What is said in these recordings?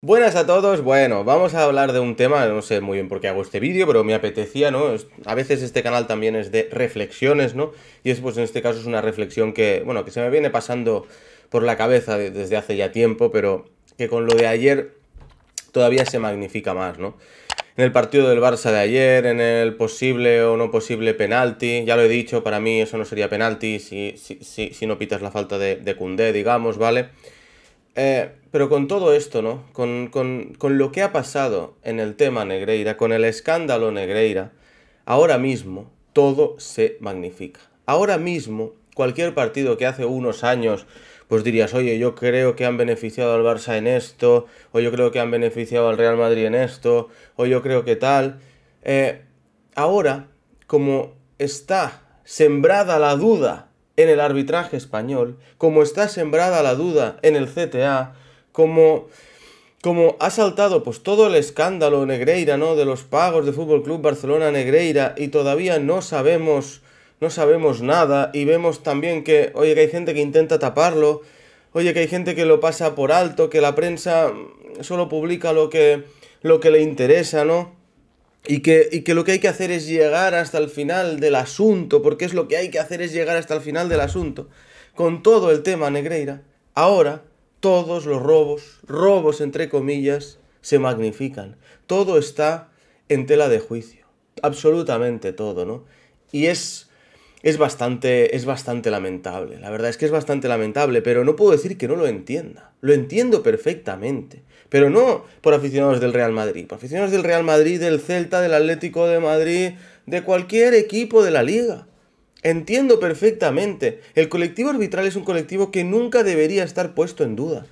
Buenas a todos, bueno, vamos a hablar de un tema, no sé muy bien por qué hago este vídeo, pero me apetecía, ¿no? A veces este canal también es de reflexiones, ¿no? Y es, pues en este caso es una reflexión que, bueno, que se me viene pasando por la cabeza desde hace ya tiempo, pero que con lo de ayer todavía se magnifica más, ¿no? En el partido del Barça de ayer, en el posible o no posible penalti, ya lo he dicho, para mí eso no sería penalti si, si, si, no pitas la falta de, de digamos, ¿vale? vale eh, pero con todo esto, ¿no? Con, lo que ha pasado en el tema Negreira, con el escándalo Negreira, ahora mismo todo se magnifica. Ahora mismo, cualquier partido que hace unos años, pues dirías, oye, yo creo que han beneficiado al Barça en esto, o yo creo que han beneficiado al Real Madrid en esto, o yo creo que tal. Eh, ahora, como está sembrada la duda en el arbitraje español, como está sembrada la duda en el CTA, como como ha saltado pues todo el escándalo Negreira, ¿no? De los pagos de Fútbol Club Barcelona Negreira y todavía no sabemos no sabemos nada y vemos también que oye que hay gente que intenta taparlo, oye que hay gente que lo pasa por alto, que la prensa solo publica lo que lo que le interesa, ¿no? Y que, que, lo que hay que hacer es llegar hasta el final del asunto, porque es lo que hay que hacer es llegar hasta el final del asunto. Con todo el tema Negreira, ahora todos los robos, robos entre comillas, se magnifican. Todo está en tela de juicio. Absolutamente todo, ¿no? Y es es bastante, es bastante lamentable. La verdad es que es bastante lamentable, pero no puedo decir que no lo entienda. Lo entiendo perfectamente. Pero no por aficionados del Real Madrid. Por aficionados del Real Madrid, del Celta, del Atlético de Madrid, de cualquier equipo de la liga. Entiendo perfectamente. El colectivo arbitral es un colectivo que nunca debería estar puesto en duda.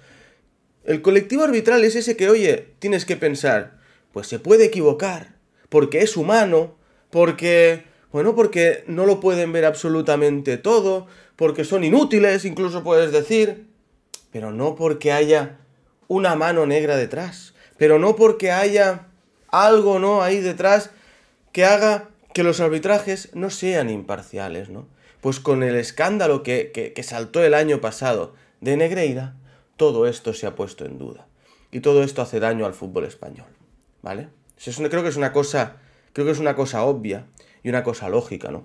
El colectivo arbitral es ese que, oye, tienes que pensar, pues se puede equivocar, porque es humano, porque bueno, porque no lo pueden ver absolutamente todo, porque son inútiles, incluso puedes decir, pero no porque haya una mano negra detrás, pero no porque haya algo, ¿no?, ahí detrás que haga que los arbitrajes no sean imparciales, ¿no? Pues con el escándalo que, saltó el año pasado de Negreira, todo esto se ha puesto en duda. Y todo esto hace daño al fútbol español, ¿vale? creo que es una cosa, creo que es una cosa obvia, y una cosa lógica, ¿no?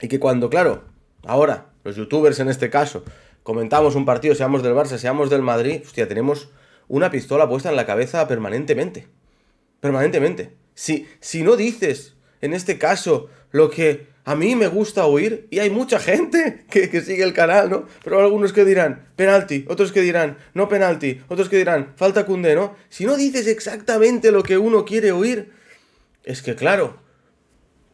Y que cuando, claro, ahora, los youtubers en este caso, comentamos un partido, seamos del Barça, seamos del Madrid, hostia, tenemos una pistola puesta en la cabeza permanentemente. Permanentemente. Si, si no dices, en este caso, lo que a mí me gusta oír, y hay mucha gente que, que sigue el canal, ¿no? Pero algunos que dirán, penalti, otros que dirán, no penalti, otros que dirán, falta cunde, ¿no? Si no dices exactamente lo que uno quiere oír, es que claro,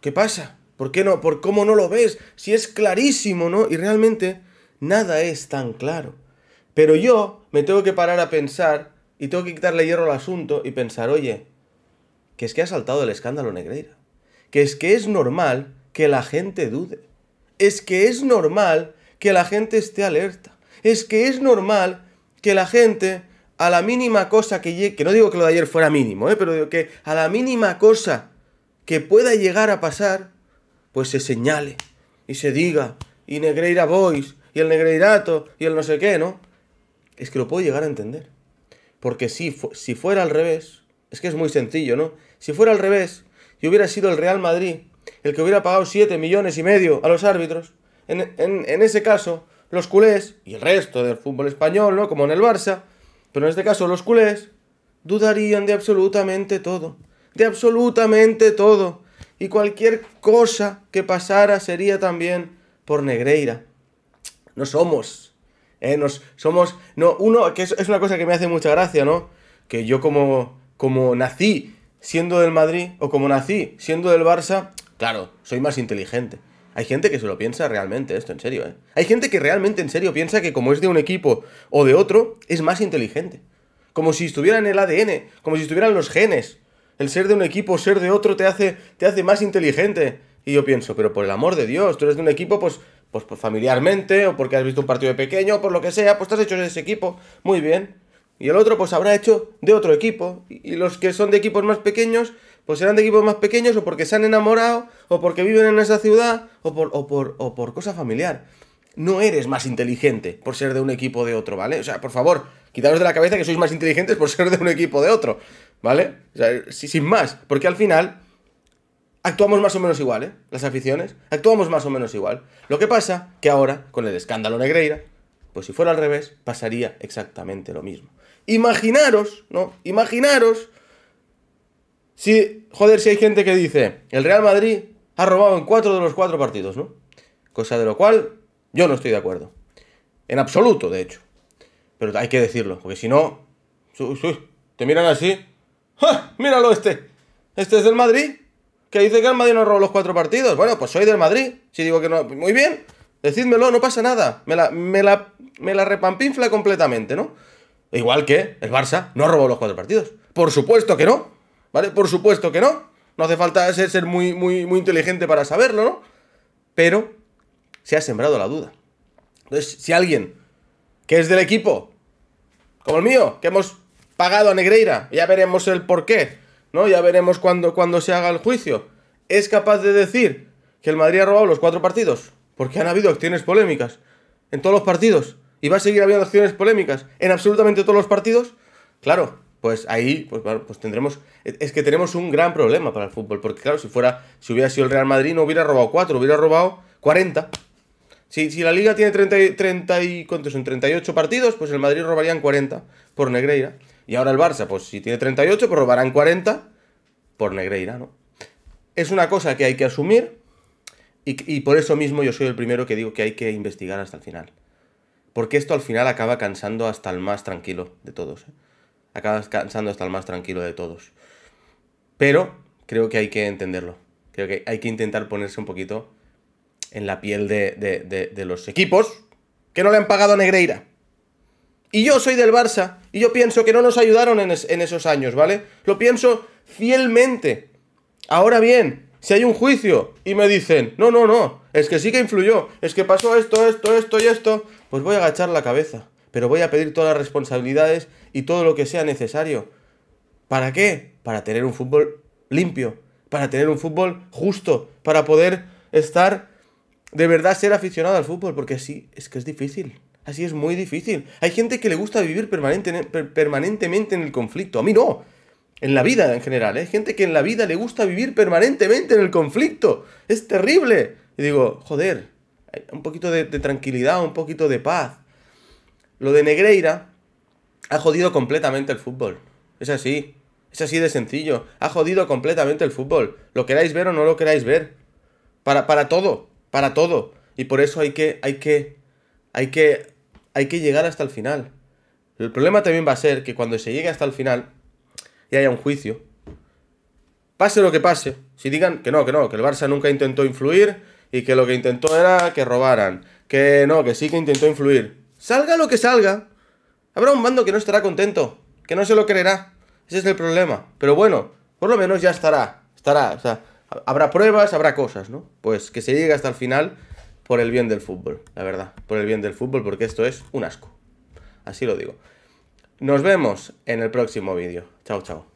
¿Qué pasa? ¿Por qué no? ¿Por cómo no lo ves? Si es clarísimo, ¿no? Y realmente nada es tan claro. Pero yo me tengo que parar a pensar y tengo que quitarle hierro al asunto y pensar, oye, que es que ha saltado el escándalo Negreira. Que es que es normal que la gente dude. Es que es normal que la gente esté alerta. Es que es normal que la gente, a la mínima cosa que llegue, que no digo que lo de ayer fuera mínimo, ¿eh? pero digo que a la mínima cosa que pueda llegar a pasar, pues se señale y se diga, y Negreira Boys, y el Negreirato, y el no sé qué, ¿no? Es que lo puedo llegar a entender. Porque si, si fuera al revés, es que es muy sencillo, ¿no? Si fuera al revés, y hubiera sido el Real Madrid el que hubiera pagado 7 millones y medio a los árbitros, en, ese caso, los culés y el resto del fútbol español, ¿no? Como en el Barça, pero en este caso los culés dudarían de absolutamente todo de absolutamente todo, y cualquier cosa que pasara sería también por Negreira. No somos, eh, nos, somos, no, uno, que es, una cosa que me hace mucha gracia, ¿no? Que yo como, como nací siendo del Madrid, o como nací siendo del Barça, claro, soy más inteligente. Hay gente que se lo piensa realmente esto, en serio, ¿eh? Hay gente que realmente en serio piensa que como es de un equipo o de otro, es más inteligente. Como si estuviera en el ADN, como si estuvieran los genes. El ser de un equipo, o ser de otro, te hace, te hace más inteligente. Y yo pienso, pero por el amor de Dios, tú eres de un equipo, pues, pues, pues familiarmente, o porque has visto un partido de pequeño, por lo que sea, pues estás hecho de ese equipo. Muy bien. Y el otro, pues habrá hecho de otro equipo. Y los que son de equipos más pequeños, pues serán de equipos más pequeños, o porque se han enamorado, o porque viven en esa ciudad, o por, o por, o por cosa familiar. No eres más inteligente por ser de un equipo o de otro, ¿vale? O sea, por favor, Quitaros de la cabeza que sois más inteligentes por ser de un equipo de otro, ¿vale? O sin más, porque al final actuamos más o menos igual, ¿eh? Las aficiones, actuamos más o menos igual. Lo que pasa que ahora, con el escándalo Negreira, pues si fuera al revés, pasaría exactamente lo mismo. Imaginaros, ¿no? Imaginaros si, joder, si hay gente que dice, el Real Madrid ha robado en cuatro de los cuatro partidos, ¿no? Cosa de lo cual yo no estoy de acuerdo. En absoluto, de hecho. Pero hay que decirlo, porque si no... te miran así. ¡Ja! ¡Míralo este! ¿Este es del Madrid? Que dice que el Madrid no robó los cuatro partidos. Bueno, pues soy del Madrid. Si digo que no... Muy bien. Decídmelo, no pasa nada. Me la, me la, me la repampinfla completamente, ¿no? Igual que el Barça no robó los cuatro partidos. Por supuesto que no. ¿Vale? Por supuesto que no. No hace falta ser, ser muy, muy, muy inteligente para saberlo, ¿no? Pero se ha sembrado la duda. Entonces, si alguien que es del equipo, como el mío, que hemos pagado a Negreira, ya veremos el porqué, ¿no? Ya veremos cuando, cuando se haga el juicio. ¿Es capaz de decir que el Madrid ha robado los cuatro partidos? Porque han habido acciones polémicas en todos los partidos. ¿Y va a seguir habiendo acciones polémicas en absolutamente todos los partidos? Claro, pues ahí pues, pues tendremos... Es que tenemos un gran problema para el fútbol. Porque claro, si fuera si hubiera sido el Real Madrid no hubiera robado cuatro, hubiera robado cuarenta, si, la liga tiene 30, y, son? 38 partidos, pues el Madrid robarían 40 por Negreira. Y ahora el Barça, pues si tiene 38, pues robarán 40 por Negreira, ¿no? Es una cosa que hay que asumir y, por eso mismo yo soy el primero que digo que hay que investigar hasta el final. Porque esto al final acaba cansando hasta el más tranquilo de todos. ¿eh? Acaba cansando hasta el más tranquilo de todos. Pero creo que hay que entenderlo. Creo que hay que intentar ponerse un poquito en la piel de, de, de, los equipos que no le han pagado a Negreira. Y yo soy del Barça y yo pienso que no nos ayudaron en, en esos años, ¿vale? Lo pienso fielmente. Ahora bien, si hay un juicio y me dicen, no, no, no, es que sí que influyó, es que pasó esto, esto, esto y esto, pues voy a agachar la cabeza, pero voy a pedir todas las responsabilidades y todo lo que sea necesario. ¿Para qué? Para tener un fútbol limpio, para tener un fútbol justo, para poder estar de verdad ser aficionado al fútbol, porque así es que es difícil. Así es muy difícil. Hay gente que le gusta vivir permanentemente en el conflicto. A mí no. En la vida en general. ¿eh? Hay gente que en la vida le gusta vivir permanentemente en el conflicto. Es terrible. Y digo, joder, un poquito de, tranquilidad, un poquito de paz. Lo de Negreira ha jodido completamente el fútbol. Es así. Es así de sencillo. Ha jodido completamente el fútbol. Lo queráis ver o no lo queráis ver. Para, para todo para todo. Y por eso hay que, hay que, hay que, hay que llegar hasta el final. El problema también va a ser que cuando se llegue hasta el final y haya un juicio, pase lo que pase, si digan que no, que no, que el Barça nunca intentó influir y que lo que intentó era que robaran, que no, que sí que intentó influir, salga lo que salga, habrá un bando que no estará contento, que no se lo creerá. Ese es el problema. Pero bueno, por lo menos ya estará, estará, o sea, habrá pruebas, habrá cosas, ¿no? Pues que se llegue hasta el final por el bien del fútbol, la verdad. Por el bien del fútbol, porque esto es un asco. Así lo digo. Nos vemos en el próximo vídeo. Chao, chao.